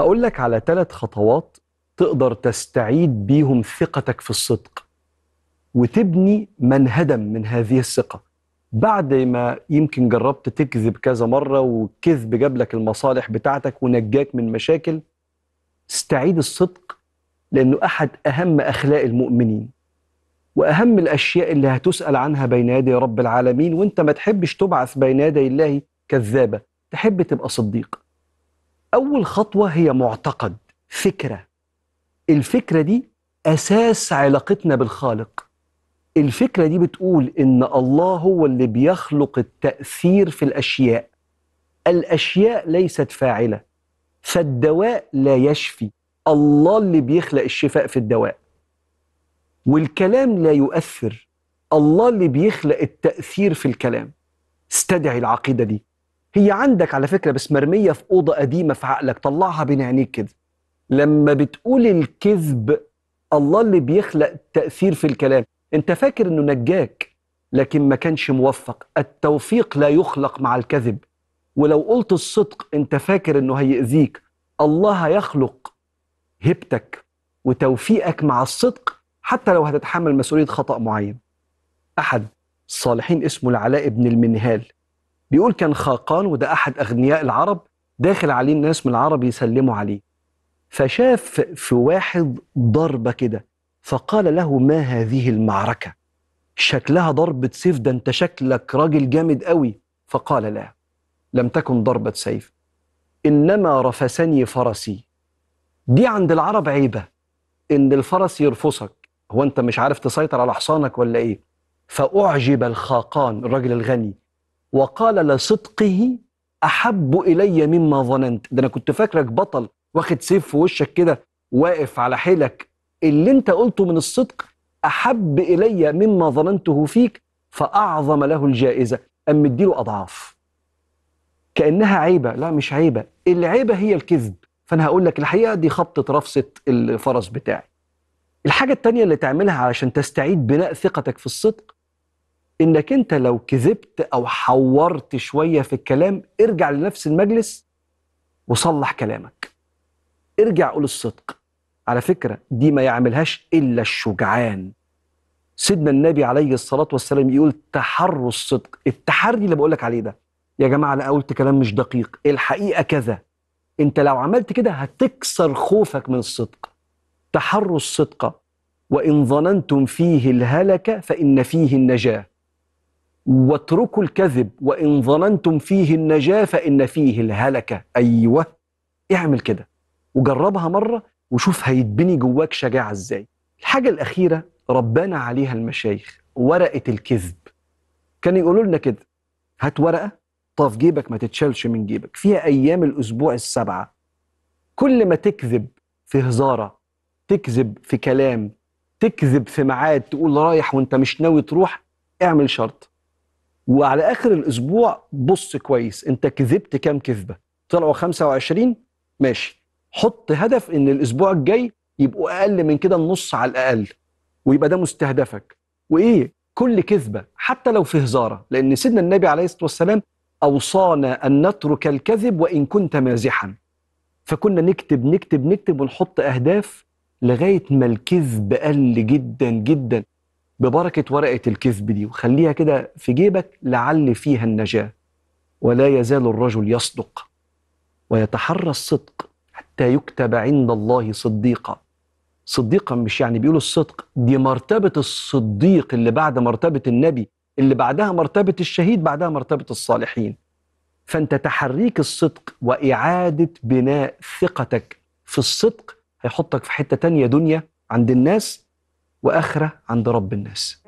هقول لك على ثلاث خطوات تقدر تستعيد بيهم ثقتك في الصدق وتبني من هدم من هذه الثقه بعد ما يمكن جربت تكذب كذا مره والكذب جاب لك المصالح بتاعتك ونجاك من مشاكل استعيد الصدق لانه احد اهم اخلاق المؤمنين واهم الاشياء اللي هتسال عنها بين يدي رب العالمين وانت ما تحبش تبعث بين يدي الله كذابه تحب تبقى صديق أول خطوة هي معتقد فكرة الفكرة دي أساس علاقتنا بالخالق الفكرة دي بتقول إن الله هو اللي بيخلق التأثير في الأشياء الأشياء ليست فاعلة فالدواء لا يشفي الله اللي بيخلق الشفاء في الدواء والكلام لا يؤثر الله اللي بيخلق التأثير في الكلام استدعي العقيدة دي هي عندك على فكره بس مرميه في اوضه قديمه في عقلك طلعها بين عينيك كده لما بتقول الكذب الله اللي بيخلق تاثير في الكلام انت فاكر انه نجاك لكن ما كانش موفق التوفيق لا يخلق مع الكذب ولو قلت الصدق انت فاكر انه هيأذيك الله هيخلق هبتك وتوفيقك مع الصدق حتى لو هتتحمل مسؤولية خطأ معين أحد الصالحين اسمه العلاء بن المنهال بيقول كان خاقان وده أحد أغنياء العرب داخل عليه الناس من العرب يسلموا عليه فشاف في واحد ضربة كده فقال له ما هذه المعركة شكلها ضربة سيف ده أنت شكلك راجل جامد قوي فقال لا لم تكن ضربة سيف إنما رفسني فرسي دي عند العرب عيبة إن الفرس يرفسك هو أنت مش عارف تسيطر على حصانك ولا إيه فأعجب الخاقان الراجل الغني وقال لصدقه احب الي مما ظننت ده انا كنت فاكرك بطل واخد سيف في وشك كده واقف على حيلك اللي انت قلته من الصدق احب الي مما ظننته فيك فاعظم له الجائزه ام مديله اضعاف كانها عيبه لا مش عيبه العيبه هي الكذب فانا هقول لك الحقيقه دي خبطه رفسه الفرس بتاعي الحاجه التانية اللي تعملها علشان تستعيد بناء ثقتك في الصدق انك انت لو كذبت او حورت شويه في الكلام ارجع لنفس المجلس وصلح كلامك ارجع قول الصدق على فكره دي ما يعملهاش الا الشجعان سيدنا النبي عليه الصلاه والسلام يقول تحروا الصدق التحري اللي بقولك عليه ده يا جماعه انا قلت كلام مش دقيق الحقيقه كذا انت لو عملت كده هتكسر خوفك من الصدق تحروا الصدق وان ظننتم فيه الهلكه فان فيه النجاه واتركوا الكذب وإن ظننتم فيه النجاة فإن فيه الهلكة أيوة اعمل كده وجربها مرة وشوف هيتبني جواك شجاعة ازاي الحاجة الأخيرة ربنا عليها المشايخ ورقة الكذب كان يقولوا لنا كده هات ورقة طف جيبك ما تتشالش من جيبك فيها أيام الأسبوع السبعة كل ما تكذب في هزارة تكذب في كلام تكذب في ميعاد تقول رايح وانت مش ناوي تروح اعمل شرط وعلى اخر الاسبوع بص كويس انت كذبت كام كذبه طلعوا 25 ماشي حط هدف ان الاسبوع الجاي يبقوا اقل من كده النص على الاقل ويبقى ده مستهدفك وايه كل كذبه حتى لو في هزاره لان سيدنا النبي عليه الصلاه والسلام اوصانا ان نترك الكذب وان كنت مازحا فكنا نكتب نكتب نكتب ونحط اهداف لغايه ما الكذب قل جدا جدا ببركة ورقة الكذب دي وخليها كده في جيبك لعل فيها النجاة ولا يزال الرجل يصدق ويتحرى الصدق حتى يكتب عند الله صديقا صديقا مش يعني بيقولوا الصدق دي مرتبة الصديق اللي بعد مرتبة النبي اللي بعدها مرتبة الشهيد بعدها مرتبة الصالحين فأنت تحريك الصدق وإعادة بناء ثقتك في الصدق هيحطك في حتة تانية دنيا عند الناس واخره عند رب الناس